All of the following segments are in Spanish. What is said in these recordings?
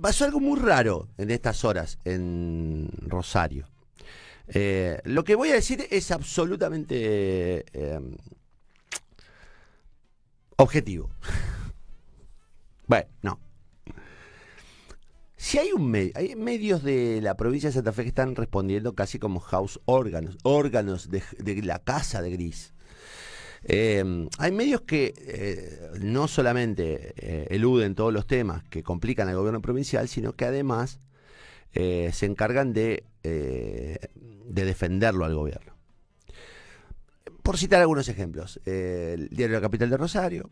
pasó algo muy raro en estas horas en Rosario. Eh, lo que voy a decir es absolutamente em, objetivo. bueno, no. Si hay un hay medios de la provincia de Santa Fe que están respondiendo casi como house órganos, órganos de la casa de Gris. Em, hay medios que eh, no solamente eh, eluden todos los temas que complican al gobierno provincial, sino que además eh, se encargan de, de defenderlo al gobierno. Por citar algunos ejemplos, el diario La Capital de Rosario,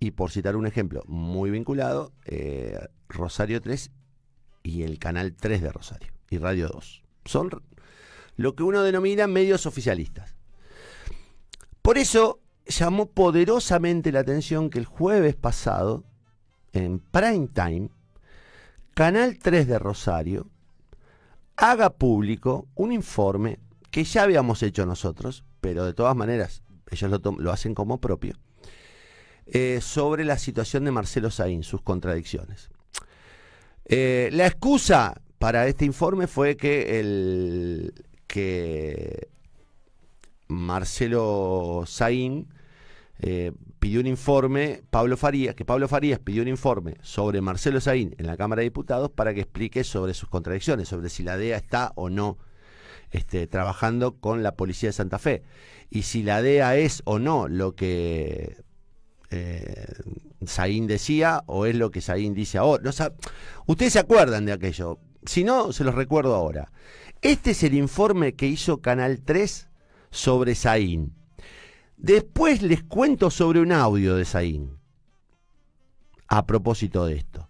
y por citar un ejemplo muy vinculado, Rosario 3 y el Canal 3 de Rosario, y Radio 2. Son lo que uno denomina medios oficialistas. Por eso, llamó poderosamente la atención que el jueves pasado, en prime time, Canal 3 de Rosario haga público un informe que ya habíamos hecho nosotros, pero de todas maneras ellos lo, hacen como propio, eh, sobre la situación de Marcelo Saín, sus contradicciones. Eh, la excusa para este informe fue que, el, que Marcelo Saín eh, pidió un informe, Pablo Farías, que Pablo Farías pidió un informe sobre Marcelo Saín en la Cámara de Diputados para que explique sobre sus contradicciones, sobre si la DEA está o no este, trabajando con la Policía de Santa Fe y si la DEA es o no lo que eh, Saín decía o es lo que Saín dice ahora. Ustedes se acuerdan de aquello, si no, se los recuerdo ahora. Este es el informe que hizo Canal 3 sobre Saín. Después les cuento sobre un audio de Saín A propósito de esto.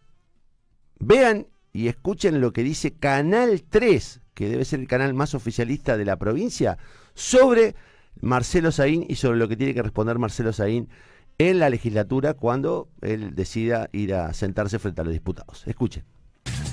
Vean y escuchen lo que dice Canal 3, que debe ser el canal más oficialista de la provincia, sobre Marcelo Saín y sobre lo que tiene que responder Marcelo Saín en la legislatura cuando él decida ir a sentarse frente a los diputados. Escuchen.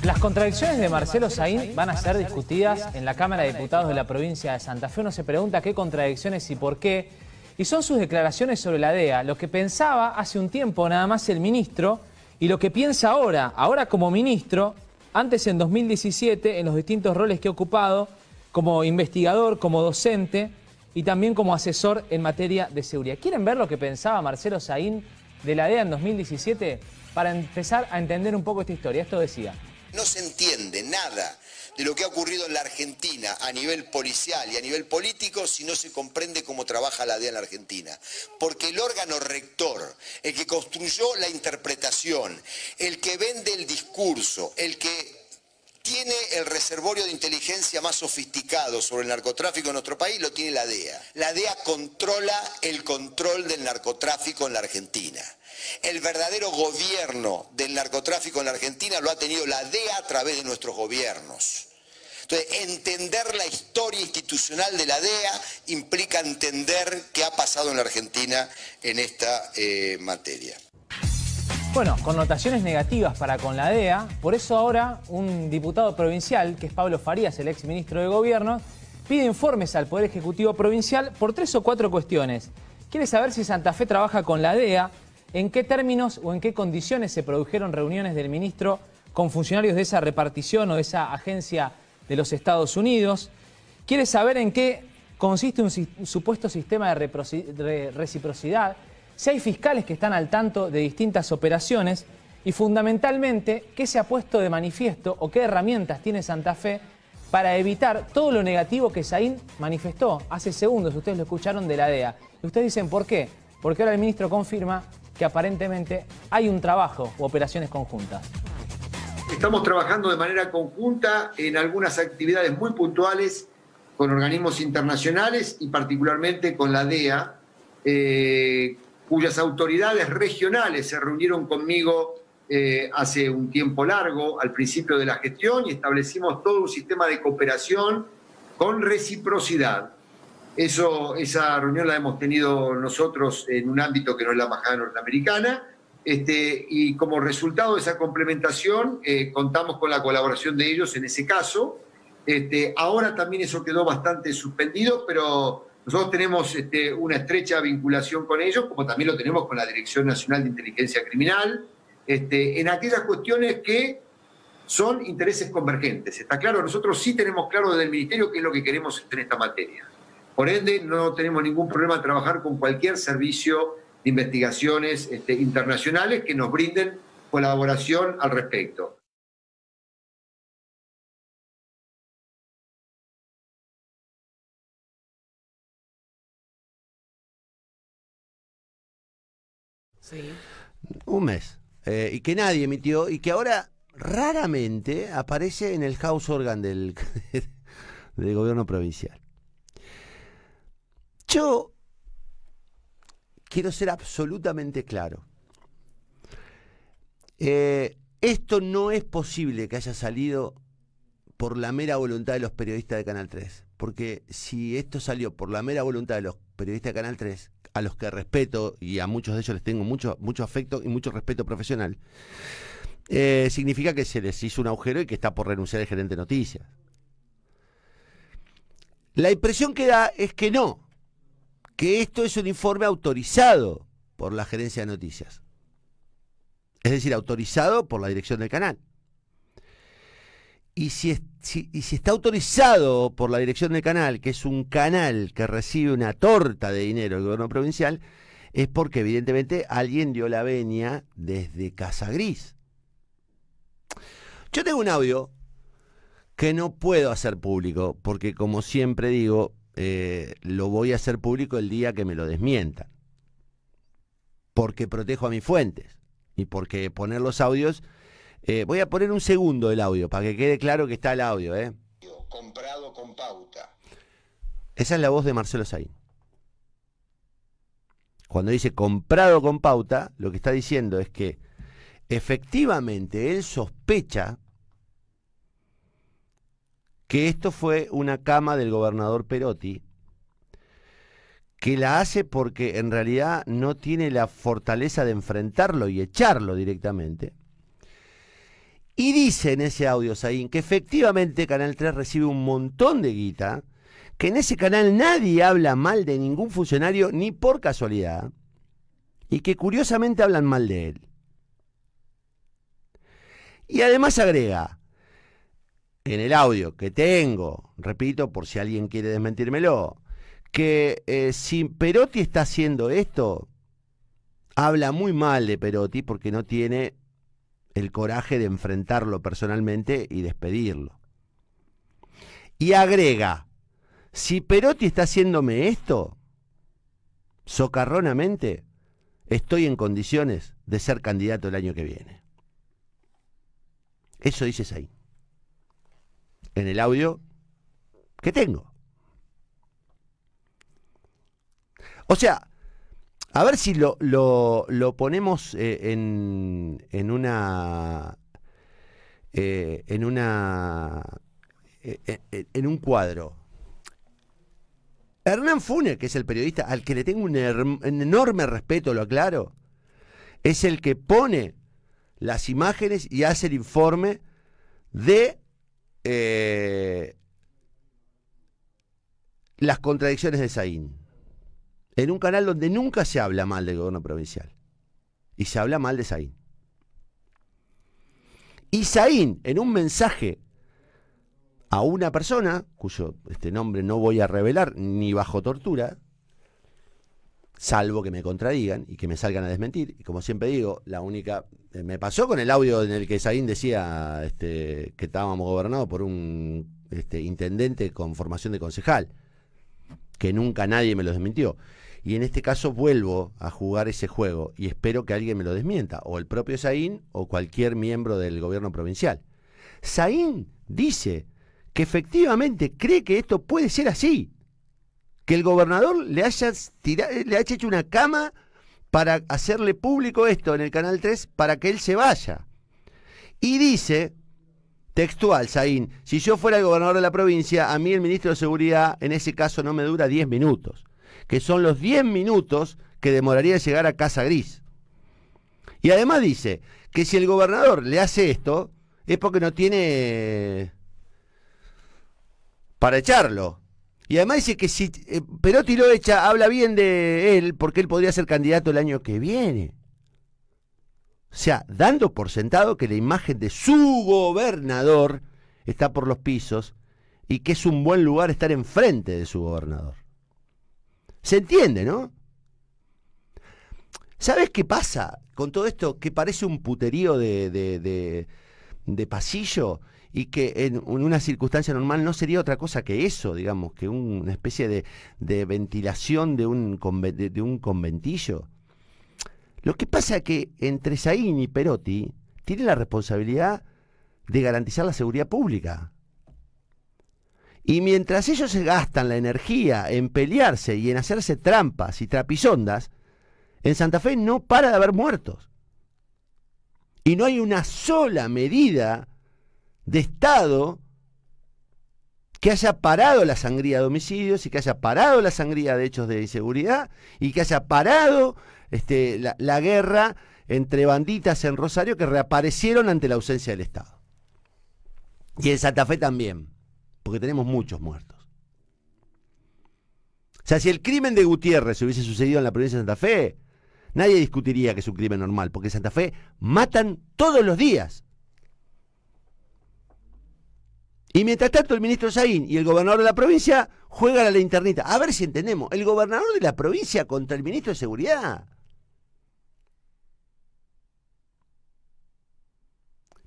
Las contradicciones de Marcelo Saín van a ser discutidas en la Cámara de Diputados de la provincia de Santa Fe. Uno se pregunta qué contradicciones y por qué. Y son sus declaraciones sobre la DEA, lo que pensaba hace un tiempo nada más el ministro y lo que piensa ahora, ahora como ministro, antes en 2017, en los distintos roles que ha ocupado, como investigador, como docente y también como asesor en materia de seguridad. ¿Quieren ver lo que pensaba Marcelo Saín de la DEA en 2017? Para empezar a entender un poco esta historia, esto decía. No se entiende nada de lo que ha ocurrido en la Argentina a nivel policial y a nivel político si no se comprende cómo trabaja la DEA en la Argentina. Porque el órgano rector, el que construyó la interpretación, el que vende el discurso, el que tiene el reservorio de inteligencia más sofisticado sobre el narcotráfico en nuestro país, lo tiene la DEA. La DEA controla el control del narcotráfico en la Argentina. El verdadero gobierno del narcotráfico en la Argentina lo ha tenido la DEA a través de nuestros gobiernos. Entonces, entender la historia institucional de la DEA implica entender qué ha pasado en la Argentina en esta eh, materia. Bueno, connotaciones negativas para con la DEA, por eso ahora un diputado provincial, que es Pablo Farías, el ex de Gobierno, pide informes al Poder Ejecutivo Provincial por tres o cuatro cuestiones. Quiere saber si Santa Fe trabaja con la DEA, en qué términos o en qué condiciones se produjeron reuniones del ministro con funcionarios de esa repartición o de esa agencia de los Estados Unidos. Quiere saber en qué consiste un supuesto sistema de reciprocidad, si hay fiscales que están al tanto de distintas operaciones y fundamentalmente qué se ha puesto de manifiesto o qué herramientas tiene Santa Fe para evitar todo lo negativo que Zain manifestó hace segundos, ustedes lo escucharon de la DEA. Y ustedes dicen, ¿por qué? porque ahora el ministro confirma que aparentemente hay un trabajo o operaciones conjuntas. Estamos trabajando de manera conjunta en algunas actividades muy puntuales con organismos internacionales y particularmente con la DEA, eh, cuyas autoridades regionales se reunieron conmigo eh, hace un tiempo largo al principio de la gestión y establecimos todo un sistema de cooperación con reciprocidad eso, esa reunión la hemos tenido nosotros en un ámbito que no es la Embajada Norteamericana. Este, y como resultado de esa complementación, eh, contamos con la colaboración de ellos en ese caso. Este, ahora también eso quedó bastante suspendido, pero nosotros tenemos este, una estrecha vinculación con ellos, como también lo tenemos con la Dirección Nacional de Inteligencia Criminal, en aquellas cuestiones que son intereses convergentes. Está claro, nosotros sí tenemos claro desde el Ministerio qué es lo que queremos en esta materia. Por ende, no tenemos ningún problema trabajar con cualquier servicio de investigaciones este, internacionales que nos brinden colaboración al respecto. Un mes. Eh, y que nadie emitió y que ahora raramente aparece en el house organ del gobierno provincial. Yo quiero ser absolutamente claro. Eh, esto no es posible que haya salido por la mera voluntad de los periodistas de Canal 3. Porque si esto salió por la mera voluntad de los periodistas de Canal 3, a los que respeto y a muchos de ellos les tengo mucho, mucho afecto y mucho respeto profesional, eh, significa que se les hizo un agujero y que está por renunciar el gerente de noticias. La impresión que da es que no, que esto es un informe autorizado por la gerencia de noticias. Es decir, autorizado por la dirección del canal. Y si, está autorizado por la dirección del canal, que es un canal que recibe una torta de dinero del gobierno provincial, es porque evidentemente alguien dio la venia desde Casa Gris. Yo tengo un audio que no puedo hacer público, porque como siempre digo, eh, lo voy a hacer público el día que me lo desmientan. Porque protejo a mis fuentes y porque poner los audios... Eh, voy a poner un segundo el audio para que quede claro que está el audio. ¿eh? Comprado con pauta. Esa es la voz de Marcelo Sain. Cuando dice comprado con pauta, lo que está diciendo es que efectivamente él sospecha que esto fue una cama del gobernador Perotti, que la hace porque en realidad no tiene la fortaleza de enfrentarlo y echarlo directamente. Y dice en ese audio, Saín, que efectivamente Canal 3 recibe un montón de guita, que en ese canal nadie habla mal de ningún funcionario ni por casualidad, y que curiosamente hablan mal de él. Y además agrega, en el audio que tengo, repito, por si alguien quiere desmentírmelo, que eh, si Perotti está haciendo esto, habla muy mal de Perotti porque no tiene el coraje de enfrentarlo personalmente y despedirlo. Y agrega, si Perotti está haciéndome esto, socarronamente, estoy en condiciones de ser candidato el año que viene. Eso dices ahí en el audio que tengo. O sea, a ver si lo, ponemos eh, en, en, una. Eh, en una. Eh, en un cuadro. Hernán Funes, que es el periodista al que le tengo un enorme respeto, lo aclaro, es el que pone las imágenes y hace el informe de eh, las contradicciones de Saín. En un canal donde nunca se habla mal del gobierno provincial. Y se habla mal de Saín. Y Saín, en un mensaje a una persona, cuyo este nombre no voy a revelar ni bajo tortura, salvo que me contradigan y que me salgan a desmentir. Y como siempre digo, la única me pasó con el audio en el que Saín decía este, que estábamos gobernados por un este, intendente con formación de concejal, que nunca nadie me lo desmintió. Y en este caso vuelvo a jugar ese juego y espero que alguien me lo desmienta, o el propio Saín o cualquier miembro del gobierno provincial. Saín dice que efectivamente cree que esto puede ser así, que el gobernador le haya, le haya hecho una cama para hacerle público esto en el Canal 3 para que él se vaya. Y dice, textual, Saín, si yo fuera el gobernador de la provincia, a mí el ministro de Seguridad en ese caso no me dura 10 minutos, que son los 10 minutos que demoraría llegar a Casa Gris. Y además dice que si el gobernador le hace esto, es porque no tiene para echarlo. Y además dice que si Pero eh, Perotti lo echa, habla bien de él porque él podría ser candidato el año que viene. O sea, dando por sentado que la imagen de su gobernador está por los pisos y que es un buen lugar estar enfrente de su gobernador. ¿Se entiende, no? ¿Sabes qué pasa con todo esto? Que parece un puterío de de pasillo y que en una circunstancia normal no sería otra cosa que eso, digamos, que una especie de, ventilación de un, de, un, conventillo. Lo que pasa es que entre Saín y Perotti tienen la responsabilidad de garantizar la seguridad pública. Y mientras ellos se gastan la energía en pelearse y en hacerse trampas y trapisondas, en Santa Fe no para de haber muertos y no hay una sola medida de Estado que haya parado la sangría de homicidios y que haya parado la sangría de hechos de inseguridad y que haya parado este, la, la guerra entre banditas en Rosario que reaparecieron ante la ausencia del Estado. Y en Santa Fe también, porque tenemos muchos muertos. O sea, si el crimen de Gutiérrez hubiese sucedido en la provincia de Santa Fe, nadie discutiría que es un crimen normal, porque en Santa Fe matan todos los días. Y mientras tanto el ministro Saín y el gobernador de la provincia juegan a la internita. A ver si entendemos, el gobernador de la provincia contra el ministro de Seguridad.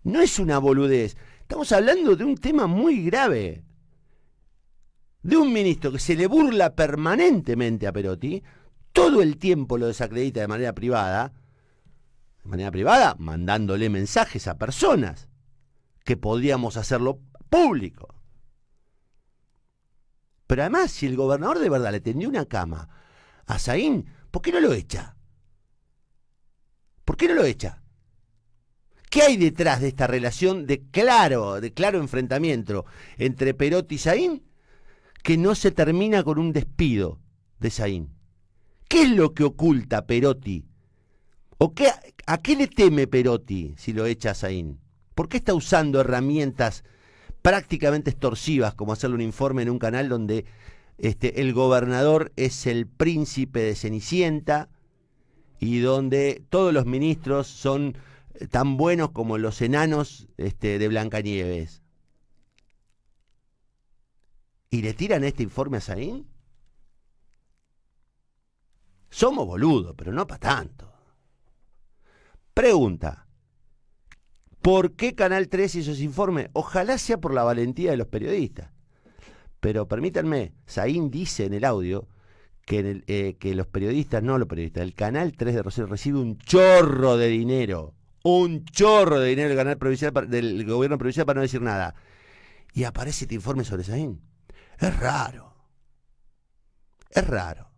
No es una boludez. Estamos hablando de un tema muy grave. De un ministro que se le burla permanentemente a Perotti todo el tiempo lo desacredita de manera privada, de manera privada, mandándole mensajes a personas que podríamos hacerlo público. Pero además, si el gobernador de verdad le tendió una cama a Saín, ¿por qué no lo echa? ¿Por qué no lo echa? ¿Qué hay detrás de esta relación de claro, de claro enfrentamiento entre Perotti y Saín que no se termina con un despido de Saín? ¿Qué es lo que oculta Perotti? ¿O qué, a qué le teme Perotti si lo echa a ¿Por qué está usando herramientas prácticamente extorsivas como hacerle un informe en un canal donde este, el gobernador es el príncipe de Cenicienta y donde todos los ministros son eh, tan buenos como los enanos este, de Blancanieves? ¿Y le tiran este informe a somos boludos, pero no para tanto. Pregunta. ¿Por qué Canal 3 hizo ese informe? Ojalá sea por la valentía de los periodistas. Pero permítanme, Saín dice en el audio que, eh, los periodistas, no los periodistas, el Canal 3 de Rosario recibe un chorro de dinero. Un chorro de dinero del, del gobierno provincial para no decir nada. Y aparece este informe sobre Saín. Es raro. Es raro.